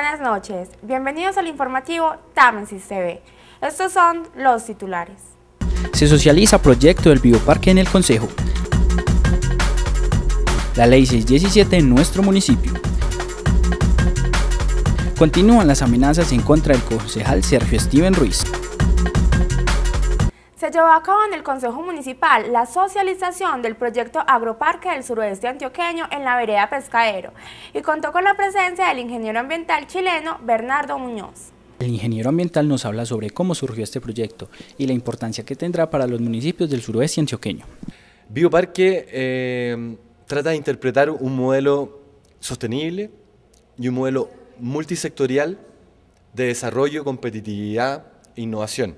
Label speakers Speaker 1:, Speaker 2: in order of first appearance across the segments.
Speaker 1: Buenas noches, bienvenidos al informativo Támesis TV. Estos son los titulares.
Speaker 2: Se socializa proyecto del Bioparque en el Consejo. La ley 617 en nuestro municipio. Continúan las amenazas en contra del concejal Sergio Steven Ruiz.
Speaker 1: Se llevó a cabo en el Consejo Municipal la socialización del proyecto Agroparque del Suroeste Antioqueño en la vereda Pescadero y contó con la presencia del ingeniero ambiental chileno Bernardo Muñoz.
Speaker 2: El ingeniero ambiental nos habla sobre cómo surgió este proyecto y la importancia que tendrá para los municipios del suroeste antioqueño.
Speaker 3: Bioparque eh, trata de interpretar un modelo sostenible y un modelo multisectorial de desarrollo, competitividad e innovación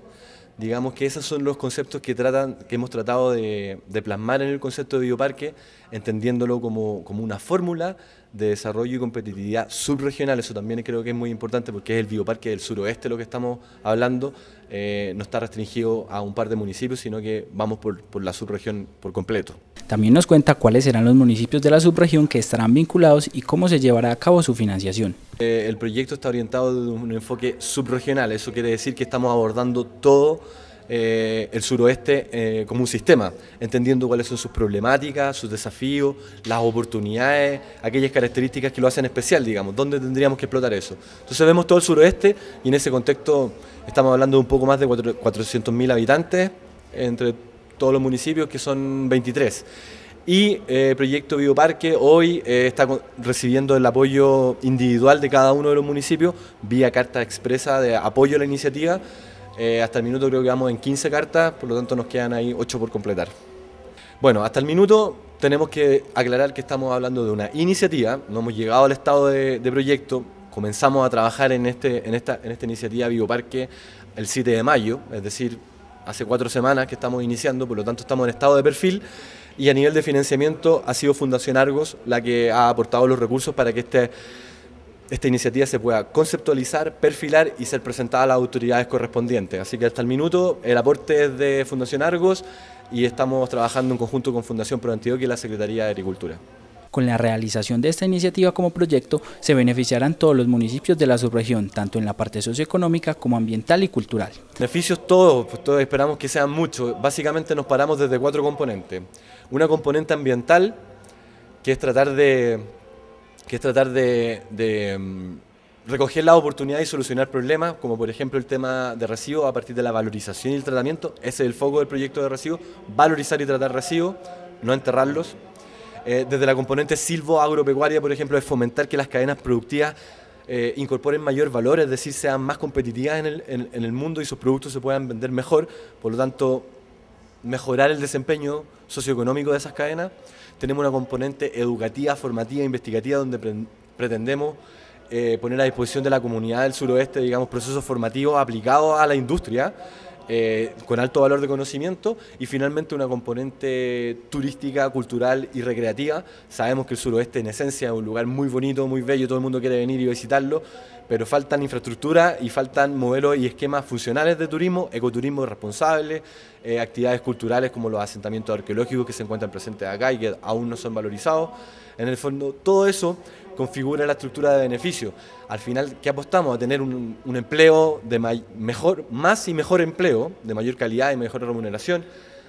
Speaker 3: Digamos que esos son los conceptos que, tratan, que hemos tratado de, plasmar en el concepto de bioparque, entendiéndolo como, una fórmula de desarrollo y competitividad subregional. Eso también creo que es muy importante porque es el bioparque del suroeste lo que estamos hablando. Eh, no está restringido a un par de municipios, sino que vamos por la subregión por completo.
Speaker 2: También nos cuenta cuáles serán los municipios de la subregión que estarán vinculados y cómo se llevará a cabo su financiación.
Speaker 3: Eh, el proyecto está orientado a un enfoque subregional, eso quiere decir que estamos abordando todo eh, el suroeste eh, como un sistema, entendiendo cuáles son sus problemáticas, sus desafíos, las oportunidades, aquellas características que lo hacen especial, digamos, dónde tendríamos que explotar eso. Entonces vemos todo el suroeste y en ese contexto estamos hablando de un poco más de 400.000 habitantes, entre todos los municipios, que son 23. Y el eh, Proyecto Bioparque hoy eh, está recibiendo el apoyo individual de cada uno de los municipios vía carta expresa de apoyo a la iniciativa. Eh, hasta el minuto creo que vamos en 15 cartas, por lo tanto nos quedan ahí 8 por completar. Bueno, hasta el minuto tenemos que aclarar que estamos hablando de una iniciativa, no hemos llegado al estado de, proyecto, comenzamos a trabajar en, este, en, esta, en esta iniciativa Bioparque el 7 de mayo, es decir, hace cuatro semanas que estamos iniciando, por lo tanto estamos en estado de perfil y a nivel de financiamiento ha sido Fundación Argos la que ha aportado los recursos para que este, esta iniciativa se pueda conceptualizar, perfilar y ser presentada a las autoridades correspondientes. Así que hasta el minuto el aporte es de Fundación Argos y estamos trabajando en conjunto con Fundación Pro y la Secretaría de Agricultura.
Speaker 2: Con la realización de esta iniciativa como proyecto se beneficiarán todos los municipios de la subregión, tanto en la parte socioeconómica como ambiental y cultural.
Speaker 3: Beneficios todos, pues, todos esperamos que sean muchos. Básicamente nos paramos desde cuatro componentes. Una componente ambiental, que es tratar de, que es tratar de, de mm, recoger la oportunidad y solucionar problemas, como por ejemplo el tema de residuos a partir de la valorización y el tratamiento. Ese es el foco del proyecto de residuos, valorizar y tratar residuos, no enterrarlos, eh, desde la componente silvo-agropecuaria, por ejemplo, es fomentar que las cadenas productivas eh, incorporen mayor valor, es decir, sean más competitivas en el, mundo y sus productos se puedan vender mejor, por lo tanto, mejorar el desempeño socioeconómico de esas cadenas. Tenemos una componente educativa, formativa, investigativa, donde pretendemos eh, poner a disposición de la comunidad del suroeste, digamos, procesos formativos aplicados a la industria eh, con alto valor de conocimiento y finalmente una componente turística, cultural y recreativa. Sabemos que el suroeste en esencia es un lugar muy bonito, muy bello, todo el mundo quiere venir y visitarlo, pero faltan infraestructura y faltan modelos y esquemas funcionales de turismo, ecoturismo responsable, eh, actividades culturales como los asentamientos arqueológicos que se encuentran presentes acá y que aún no son valorizados. En el fondo, todo eso configura la estructura de beneficio. Al final, ¿qué apostamos? A tener un, empleo de mejor, más y mejor empleo, de mayor calidad y mejor remuneración.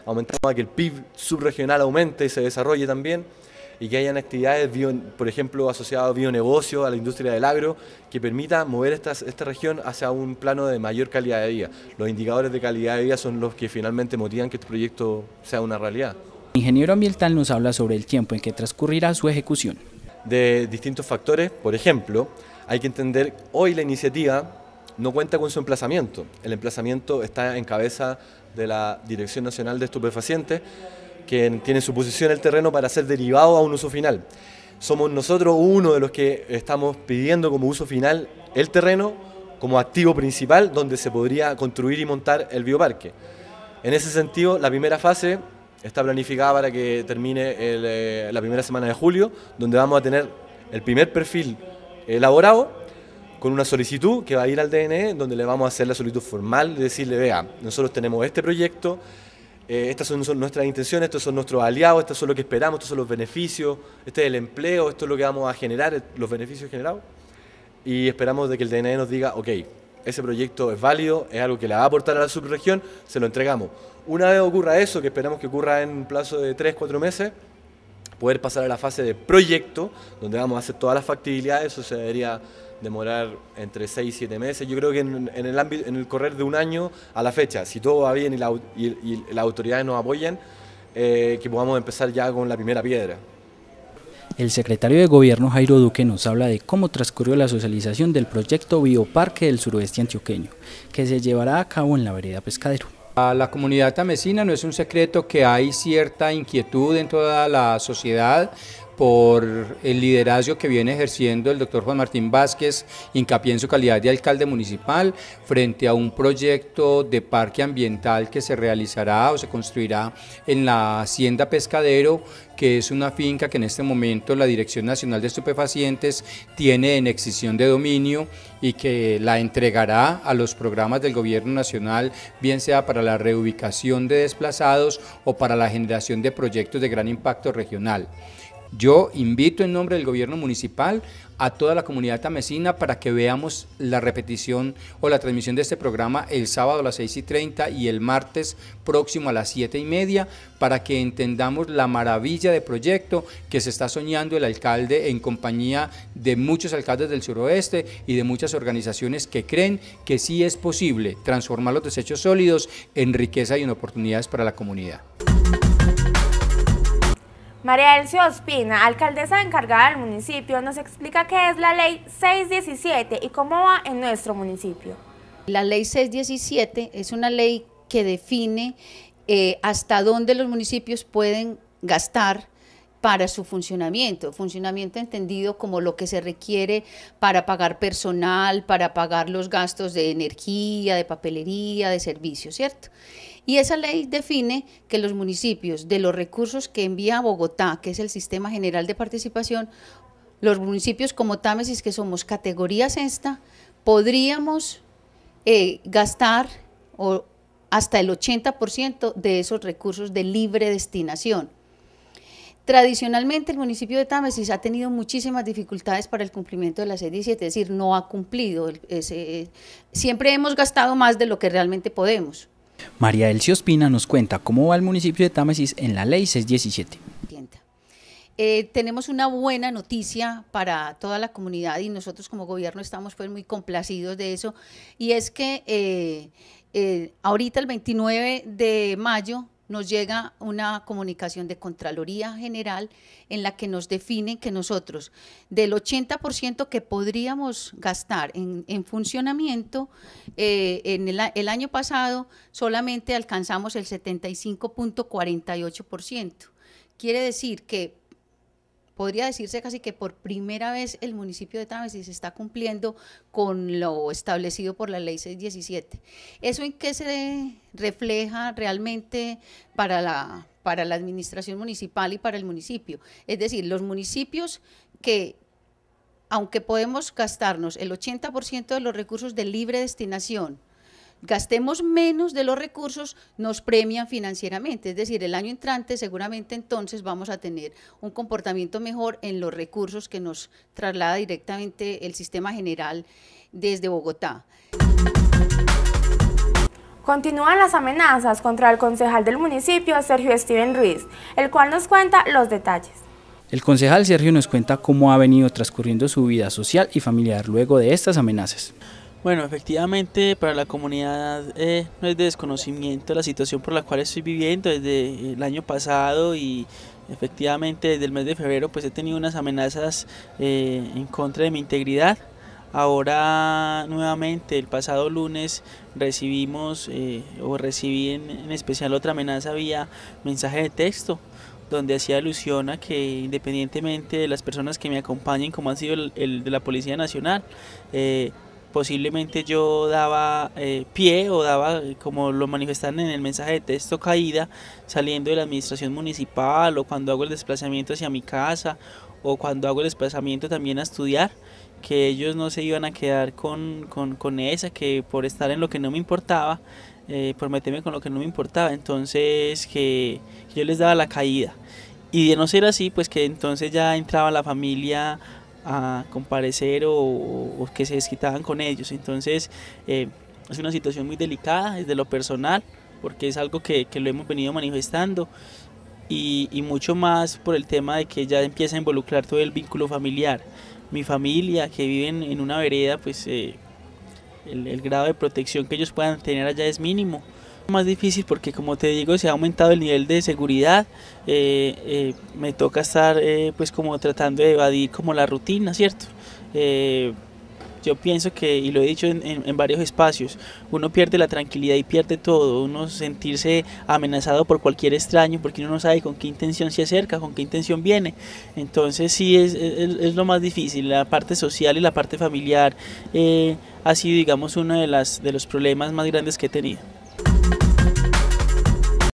Speaker 3: Aumentamos a que el PIB subregional aumente y se desarrolle también y que hayan actividades, por ejemplo, asociadas a bionegocio, a la industria del agro, que permita mover esta, esta región hacia un plano de mayor calidad de vida. Los indicadores de calidad de vida son los que finalmente motivan que este proyecto sea una realidad. El
Speaker 2: ingeniero ambiental nos habla sobre el tiempo en que transcurrirá su ejecución
Speaker 3: de distintos factores. Por ejemplo, hay que entender hoy la iniciativa no cuenta con su emplazamiento. El emplazamiento está en cabeza de la Dirección Nacional de Estupefacientes, que tiene su posición el terreno para ser derivado a un uso final. Somos nosotros uno de los que estamos pidiendo como uso final el terreno como activo principal donde se podría construir y montar el bioparque. En ese sentido, la primera fase está planificada para que termine eh, la primera semana de julio, donde vamos a tener el primer perfil eh, elaborado con una solicitud que va a ir al DNE, donde le vamos a hacer la solicitud formal, de decirle, vea, nosotros tenemos este proyecto, eh, estas son, nuestras intenciones, estos son nuestros aliados, estos son lo que esperamos, estos son los beneficios, este es el empleo, esto es lo que vamos a generar, los beneficios generados, y esperamos de que el DNE nos diga, ok, ese proyecto es válido, es algo que le va a aportar a la subregión, se lo entregamos. Una vez ocurra eso, que esperamos que ocurra en un plazo de 3-4 meses, poder pasar a la fase de proyecto, donde vamos a hacer todas las factibilidades, eso se debería demorar entre 6 y 7 meses. Yo creo que en, el en el correr de un año a la fecha, si todo va bien y, las autoridades nos apoyan, eh, que podamos empezar ya con la primera piedra.
Speaker 2: El secretario de Gobierno Jairo Duque nos habla de cómo transcurrió la socialización del proyecto Bioparque del Suroeste Antioqueño, que se llevará a cabo en la vereda Pescadero.
Speaker 4: A la comunidad tamesina no es un secreto que hay cierta inquietud en toda la sociedad por el liderazgo que viene ejerciendo el doctor Juan Martín Vázquez, hincapié en su calidad de alcalde municipal, frente a un proyecto de parque ambiental que se realizará o se construirá en la Hacienda Pescadero, que es una finca que en este momento la Dirección Nacional de Estupefacientes tiene en exisión de dominio y que la entregará a los programas del Gobierno Nacional, bien sea para la reubicación de desplazados o para la generación de proyectos de gran impacto regional. Yo invito en nombre del gobierno municipal a toda la comunidad tamesina para que veamos la repetición o la transmisión de este programa el sábado a las 6 y 30 y el martes próximo a las 7 y media para que entendamos la maravilla de proyecto que se está soñando el alcalde en compañía de muchos alcaldes del suroeste y de muchas organizaciones que creen que sí es posible transformar los desechos sólidos en riqueza y en oportunidades para la comunidad.
Speaker 1: María Elcio Ospina, alcaldesa encargada del municipio, nos explica qué es la ley 617 y cómo va en nuestro municipio. La ley 617
Speaker 5: es una ley que define eh, hasta dónde los municipios pueden gastar para su funcionamiento. Funcionamiento entendido como lo que se requiere para pagar personal, para pagar los gastos de energía, de papelería, de servicios, ¿cierto? Y esa ley define que los municipios de los recursos que envía Bogotá, que es el Sistema General de Participación, los municipios como Támesis, que somos categoría esta podríamos eh, gastar hasta el 80% de esos recursos de libre destinación. Tradicionalmente el municipio de Támesis ha tenido muchísimas dificultades para el cumplimiento de la c 17, es decir, no ha cumplido. siempre hemos gastado más de lo que realmente podemos.
Speaker 2: María Elcio Espina nos cuenta cómo va el municipio de Támesis en la ley 617.
Speaker 5: 17 eh, tenemos una buena noticia para toda la comunidad y nosotros como gobierno estamos pues, muy complacidos de eso y es que eh, eh, ahorita el 29 de mayo nos llega una comunicación de Contraloría General en la que nos definen que nosotros del 80% que podríamos gastar en, funcionamiento, eh, en el, el año pasado solamente alcanzamos el 75.48%. Quiere decir que podría decirse casi que por primera vez el municipio de se está cumpliendo con lo establecido por la ley 617. ¿Eso en qué se refleja realmente para la, para la administración municipal y para el municipio? Es decir, los municipios que aunque podemos gastarnos el 80% de los recursos de libre destinación, gastemos menos de los recursos, nos premian financieramente. Es decir, el año entrante seguramente entonces vamos a tener un comportamiento mejor en los recursos que nos traslada directamente el sistema general desde Bogotá.
Speaker 1: Continúan las amenazas contra el concejal del municipio, Sergio Steven Ruiz, el cual nos cuenta los detalles.
Speaker 2: El concejal Sergio nos cuenta cómo ha venido transcurriendo su vida social y familiar luego de estas amenazas.
Speaker 6: Bueno, efectivamente para la
Speaker 1: comunidad
Speaker 6: eh, no es de desconocimiento la situación por la cual estoy viviendo desde el año pasado y efectivamente desde el mes de febrero pues he tenido unas amenazas eh, en contra de mi integridad. Ahora nuevamente el pasado lunes recibimos eh, o recibí en, especial otra amenaza vía mensaje de texto donde hacía alusión a que independientemente de las personas que me acompañen, como han sido el, de la Policía Nacional, posiblemente yo daba eh, pie o daba, eh, como lo manifestan en el mensaje de texto, caída saliendo de la administración municipal o cuando hago el desplazamiento hacia mi casa o cuando hago el desplazamiento también a estudiar, que ellos no se iban a quedar con, con, esa, que por estar en lo que no me importaba, eh, por meterme con lo que no me importaba, entonces que yo les daba la caída. Y de no ser así, pues que entonces ya entraba la familia a comparecer o, que se desquitaban con ellos. Entonces eh, es una situación muy delicada desde lo personal, porque es algo que, lo hemos venido manifestando. Y, mucho más por el tema de que ya empieza a involucrar todo el vínculo familiar. Mi familia que viven en, una vereda, pues eh, el grado de protección que ellos puedan tener allá es mínimo más difícil porque como te digo se ha aumentado el nivel de seguridad eh, eh, me toca estar eh, pues como tratando de evadir como la rutina cierto yo pienso que, y lo he dicho en, varios espacios, uno pierde la tranquilidad y pierde todo, uno sentirse amenazado por cualquier extraño, porque uno no sabe con qué intención se acerca, con qué intención viene. Entonces sí es, es, lo más difícil, la parte social y la parte familiar ha sido, digamos, uno de, las, de los problemas más grandes que he tenido.